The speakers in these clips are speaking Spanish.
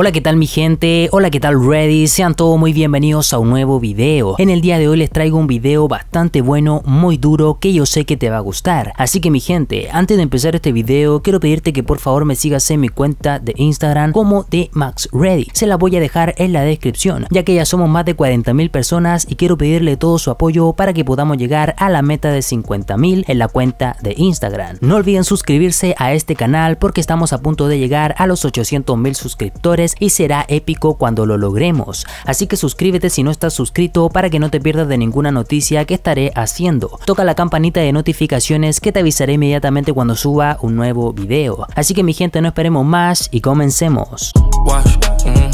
Hola, ¿qué tal mi gente? Hola, ¿qué tal Ready? Sean todos muy bienvenidos a un nuevo video. En el día de hoy les traigo un video bastante bueno, muy duro, que yo sé que te va a gustar. Así que mi gente, antes de empezar este video, quiero pedirte que por favor me sigas en mi cuenta de Instagram como de Max Se la voy a dejar en la descripción, ya que ya somos más de 40.000 personas y quiero pedirle todo su apoyo para que podamos llegar a la meta de 50.000 en la cuenta de Instagram. No olviden suscribirse a este canal porque estamos a punto de llegar a los 800.000 suscriptores y será épico cuando lo logremos. Así que suscríbete si no estás suscrito para que no te pierdas de ninguna noticia que estaré haciendo. Toca la campanita de notificaciones que te avisaré inmediatamente cuando suba un nuevo video. Así que mi gente no esperemos más y comencemos. Mm,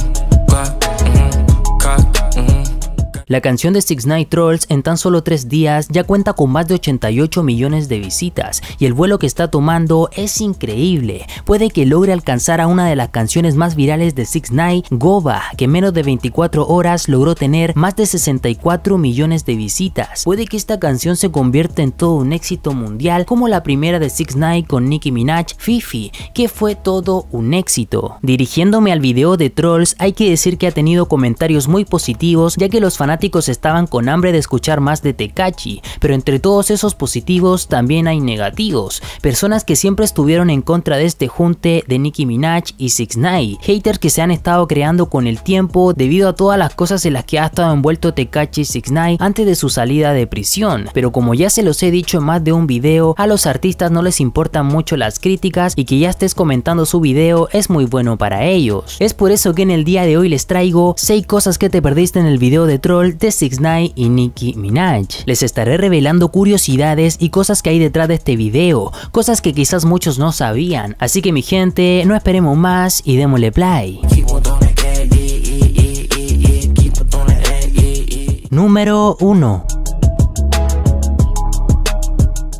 La canción de Six Night Trolls en tan solo 3 días ya cuenta con más de 88 millones de visitas y el vuelo que está tomando es increíble. Puede que logre alcanzar a una de las canciones más virales de Six Night, Goba, que en menos de 24 horas logró tener más de 64 millones de visitas. Puede que esta canción se convierta en todo un éxito mundial como la primera de Six Night con Nicki Minaj, Fifi, que fue todo un éxito. Dirigiéndome al video de Trolls, hay que decir que ha tenido comentarios muy positivos ya que los fanáticos estaban con hambre de escuchar más de Tekachi, pero entre todos esos positivos también hay negativos, personas que siempre estuvieron en contra de este junte de Nicki Minaj y six 9 haters que se han estado creando con el tiempo debido a todas las cosas en las que ha estado envuelto Tekachi six 9 antes de su salida de prisión, pero como ya se los he dicho en más de un video, a los artistas no les importan mucho las críticas y que ya estés comentando su video es muy bueno para ellos. Es por eso que en el día de hoy les traigo 6 cosas que te perdiste en el video de Troll de 6 y Nicki Minaj. Les estaré revelando curiosidades y cosas que hay detrás de este video, cosas que quizás muchos no sabían, así que mi gente, no esperemos más y démosle play. Número 1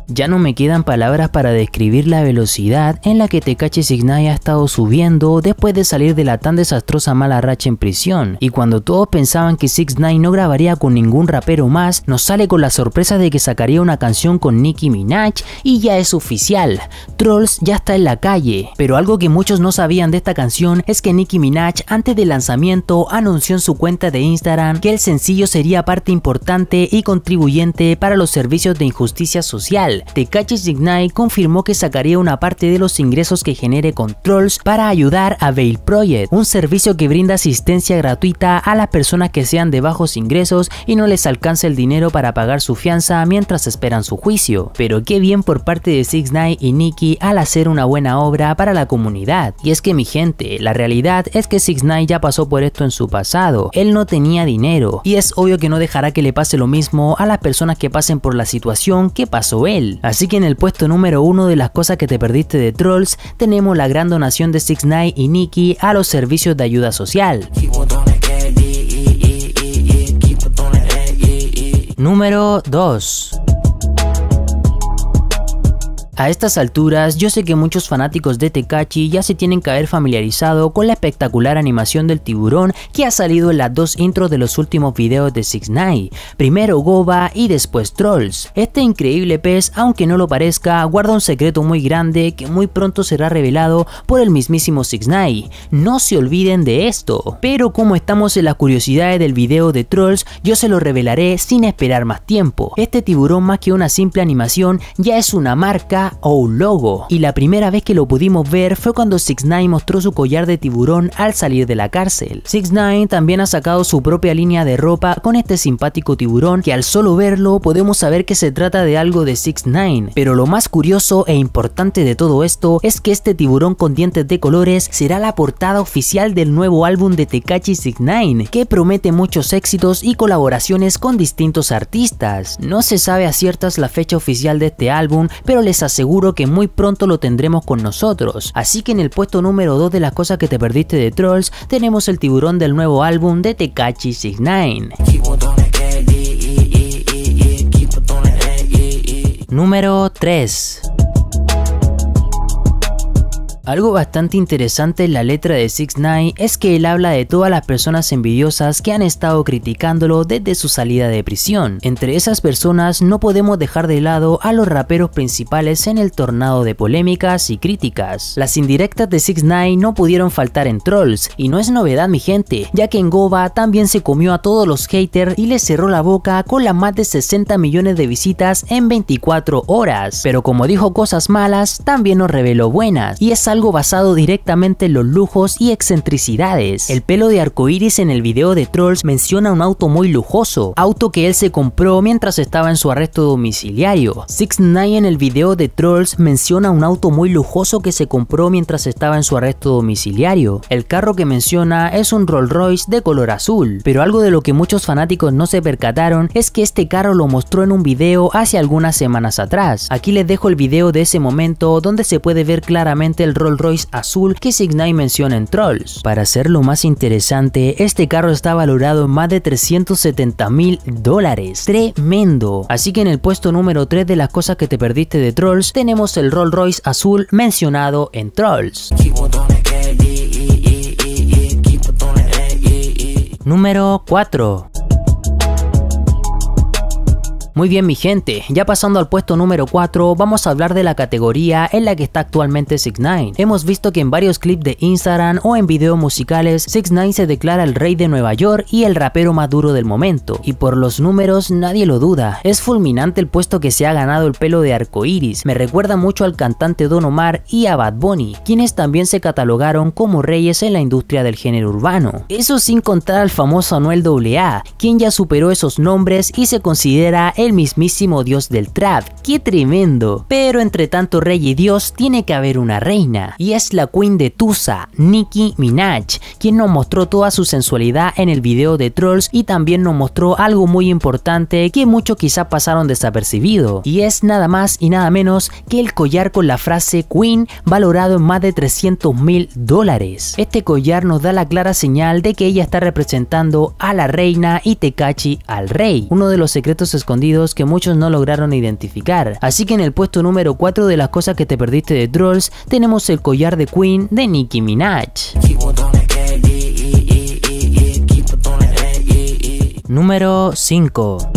ya no me quedan palabras para describir la velocidad en la que Tekashi 69 ha estado subiendo después de salir de la tan desastrosa mala racha en prisión. Y cuando todos pensaban que 69 no grabaría con ningún rapero más, nos sale con la sorpresa de que sacaría una canción con Nicki Minaj y ya es oficial. Trolls ya está en la calle. Pero algo que muchos no sabían de esta canción es que Nicki Minaj antes del lanzamiento anunció en su cuenta de Instagram que el sencillo sería parte importante y contribuyente para los servicios de injusticia social fiscal. Tekashi confirmó que sacaría una parte de los ingresos que genere Controls para ayudar a Veil Project, un servicio que brinda asistencia gratuita a las personas que sean de bajos ingresos y no les alcance el dinero para pagar su fianza mientras esperan su juicio. Pero qué bien por parte de Six y Nikki al hacer una buena obra para la comunidad. Y es que mi gente, la realidad es que Six ya pasó por esto en su pasado. Él no tenía dinero y es obvio que no dejará que le pase lo mismo a las personas que pasen por la situación que pasó él. Así que en el puesto número uno de las cosas que te perdiste de Trolls, tenemos la gran donación de Six Night y Nikki a los servicios de ayuda social. Número 2 a estas alturas, yo sé que muchos fanáticos de Tekachi ya se tienen que haber familiarizado con la espectacular animación del tiburón que ha salido en las dos intros de los últimos videos de Six primero Goba y después Trolls. Este increíble pez, aunque no lo parezca, guarda un secreto muy grande que muy pronto será revelado por el mismísimo Six No se olviden de esto, pero como estamos en las curiosidades del video de Trolls, yo se lo revelaré sin esperar más tiempo. Este tiburón más que una simple animación ya es una marca o un Logo, y la primera vez que lo pudimos ver fue cuando 6 ix mostró su collar de tiburón al salir de la cárcel. 6 ix también ha sacado su propia línea de ropa con este simpático tiburón que al solo verlo podemos saber que se trata de algo de 6 ix pero lo más curioso e importante de todo esto es que este tiburón con dientes de colores será la portada oficial del nuevo álbum de Tekachi 6 ix que promete muchos éxitos y colaboraciones con distintos artistas. No se sabe a ciertas la fecha oficial de este álbum, pero les aseguro Seguro que muy pronto lo tendremos con nosotros. Así que en el puesto número 2 de las cosas que te perdiste de Trolls, tenemos el tiburón del nuevo álbum de Tekachi 69. Número 3 algo bastante interesante en la letra de 6 es que él habla de todas las personas envidiosas que han estado criticándolo desde su salida de prisión. Entre esas personas no podemos dejar de lado a los raperos principales en el tornado de polémicas y críticas. Las indirectas de 6 no pudieron faltar en Trolls y no es novedad mi gente, ya que en Goba también se comió a todos los haters y les cerró la boca con la más de 60 millones de visitas en 24 horas. Pero como dijo cosas malas, también nos reveló buenas y es algo basado directamente en los lujos y excentricidades. El pelo de iris en el video de Trolls menciona un auto muy lujoso, auto que él se compró mientras estaba en su arresto domiciliario. ...Six Nine en el video de Trolls menciona un auto muy lujoso que se compró mientras estaba en su arresto domiciliario. El carro que menciona es un Rolls Royce de color azul, pero algo de lo que muchos fanáticos no se percataron es que este carro lo mostró en un video hace algunas semanas atrás. Aquí les dejo el video de ese momento donde se puede ver claramente el Rolls Royce azul que Signay menciona en Trolls. Para hacerlo más interesante, este carro está valorado en más de 370 mil dólares. Tremendo. Así que en el puesto número 3 de las cosas que te perdiste de Trolls, tenemos el Rolls Royce azul mencionado en Trolls. Número 4. Muy bien mi gente, ya pasando al puesto número 4, vamos a hablar de la categoría en la que está actualmente 6 9 Hemos visto que en varios clips de Instagram o en videos musicales, 6 9 se declara el rey de Nueva York y el rapero más duro del momento, y por los números nadie lo duda, es fulminante el puesto que se ha ganado el pelo de arcoiris, me recuerda mucho al cantante Don Omar y a Bad Bunny, quienes también se catalogaron como reyes en la industria del género urbano. Eso sin contar al famoso Anuel AA, quien ya superó esos nombres y se considera el el mismísimo dios del trap. ¡Qué tremendo! Pero entre tanto rey y dios tiene que haber una reina, y es la queen de Tusa, Nicki Minaj, quien nos mostró toda su sensualidad en el video de Trolls y también nos mostró algo muy importante que muchos quizá pasaron desapercibido, y es nada más y nada menos que el collar con la frase Queen valorado en más de 300 mil dólares. Este collar nos da la clara señal de que ella está representando a la reina y Tecachi al rey. Uno de los secretos escondidos que muchos no lograron identificar. Así que en el puesto número 4 de las cosas que te perdiste de Trolls tenemos el collar de Queen de Nicki Minaj. Número 5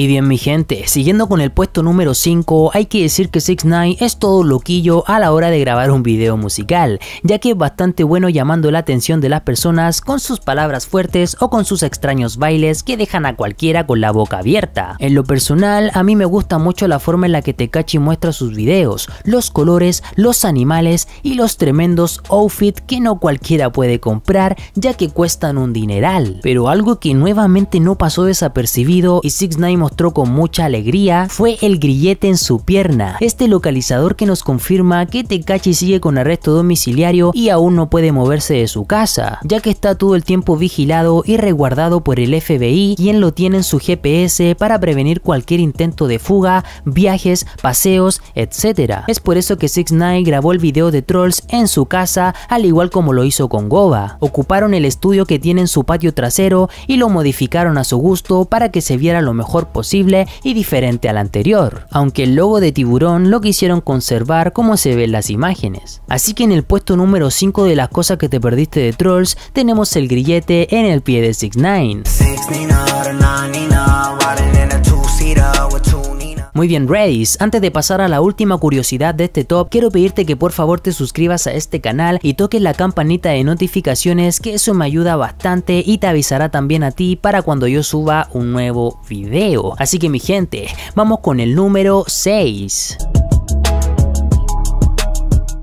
y bien mi gente, siguiendo con el puesto número 5, hay que decir que 6 9 es todo loquillo a la hora de grabar un video musical, ya que es bastante bueno llamando la atención de las personas con sus palabras fuertes o con sus extraños bailes que dejan a cualquiera con la boca abierta. En lo personal, a mí me gusta mucho la forma en la que Tekachi muestra sus videos, los colores, los animales y los tremendos outfits que no cualquiera puede comprar ya que cuestan un dineral. Pero algo que nuevamente no pasó desapercibido y 6 9 con mucha alegría fue el grillete en su pierna, este localizador que nos confirma que Tecachi sigue con arresto domiciliario y aún no puede moverse de su casa, ya que está todo el tiempo vigilado y resguardado por el FBI, quien lo tiene en su GPS para prevenir cualquier intento de fuga, viajes, paseos, etc. Es por eso que Six night grabó el video de Trolls en su casa, al igual como lo hizo con Goba. Ocuparon el estudio que tiene en su patio trasero y lo modificaron a su gusto para que se viera lo mejor posible y diferente al anterior, aunque el logo de tiburón lo quisieron conservar como se ve en las imágenes. Así que en el puesto número 5 de las cosas que te perdiste de Trolls tenemos el grillete en el pie de 69. 69 muy bien Redis, antes de pasar a la última curiosidad de este top, quiero pedirte que por favor te suscribas a este canal y toques la campanita de notificaciones que eso me ayuda bastante y te avisará también a ti para cuando yo suba un nuevo video. Así que mi gente, vamos con el número 6.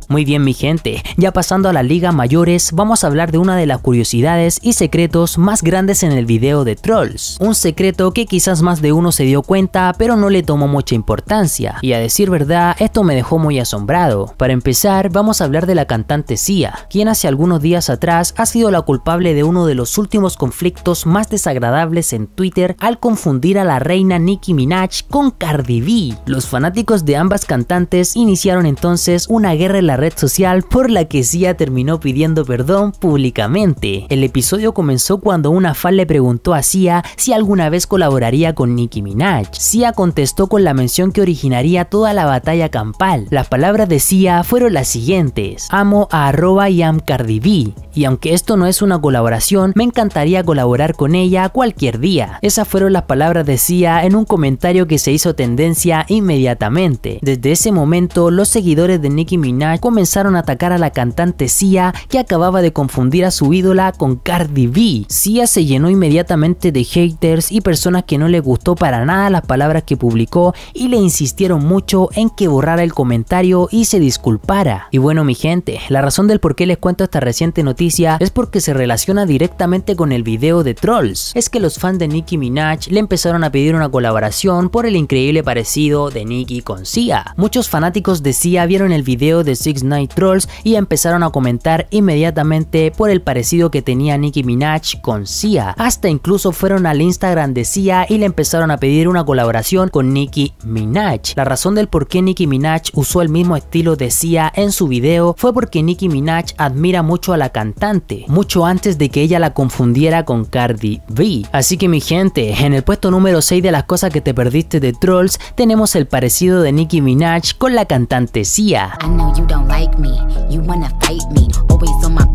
Muy bien mi gente, ya pasando a la liga mayores, vamos a hablar de una de las curiosidades y secretos más grandes en el video de Trolls. Un secreto que quizás más de uno se dio cuenta, pero no le tomó mucha importancia. Y a decir verdad, esto me dejó muy asombrado. Para empezar, vamos a hablar de la cantante Sia, quien hace algunos días atrás ha sido la culpable de uno de los últimos conflictos más desagradables en Twitter al confundir a la reina Nicki Minaj con Cardi B. Los fanáticos de ambas cantantes iniciaron entonces una guerra en la red social por la que Sia terminó pidiendo perdón públicamente. El episodio comenzó cuando una fan le preguntó a Sia si alguna vez colaboraría con Nicki Minaj. Sia contestó con la mención que originaría toda la batalla campal. Las palabras de Sia fueron las siguientes. Amo a arroba y am Cardi B. Y aunque esto no es una colaboración, me encantaría colaborar con ella cualquier día. Esas fueron las palabras de Sia en un comentario que se hizo tendencia inmediatamente. Desde ese momento, los seguidores de Nicki Minaj comenzaron a atacar a la cantante Sia que acababa de confundir a su ídola con Cardi B. Sia se llenó inmediatamente de haters y personas que no le gustó para nada las palabras que publicó y le insistieron mucho en que borrara el comentario y se disculpara. Y bueno mi gente, la razón del por qué les cuento esta reciente noticia es porque se relaciona directamente con el video de Trolls. Es que los fans de Nicki Minaj le empezaron a pedir una colaboración por el increíble parecido de Nicki con Sia. Muchos fanáticos de Sia vieron el video de Sig Night Trolls y empezaron a comentar inmediatamente por el parecido que tenía Nicki Minaj con Sia. Hasta incluso fueron al Instagram de Sia y le empezaron a pedir una colaboración con Nicki Minaj. La razón del por qué Nicki Minaj usó el mismo estilo de Sia en su video fue porque Nicki Minaj admira mucho a la cantante, mucho antes de que ella la confundiera con Cardi B. Así que mi gente, en el puesto número 6 de las cosas que te perdiste de Trolls tenemos el parecido de Nicki Minaj con la cantante Sia. like me. You wanna fight me, always on my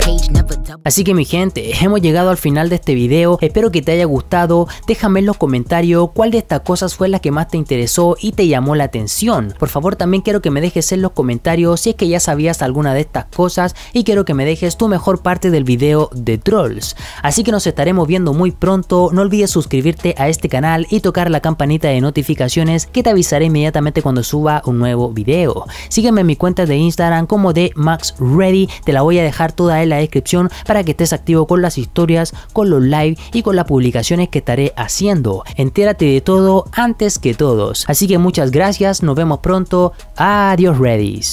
Así que mi gente, hemos llegado al final de este video, espero que te haya gustado, déjame en los comentarios cuál de estas cosas fue la que más te interesó y te llamó la atención. Por favor también quiero que me dejes en los comentarios si es que ya sabías alguna de estas cosas y quiero que me dejes tu mejor parte del video de Trolls. Así que nos estaremos viendo muy pronto, no olvides suscribirte a este canal y tocar la campanita de notificaciones que te avisaré inmediatamente cuando suba un nuevo video. Sígueme en mi cuenta de Instagram como de Max Ready, te la voy a dejar toda en la descripción para que estés activo con las historias, con los live y con las publicaciones que estaré haciendo. Entérate de todo antes que todos. Así que muchas gracias, nos vemos pronto. Adiós, ready's.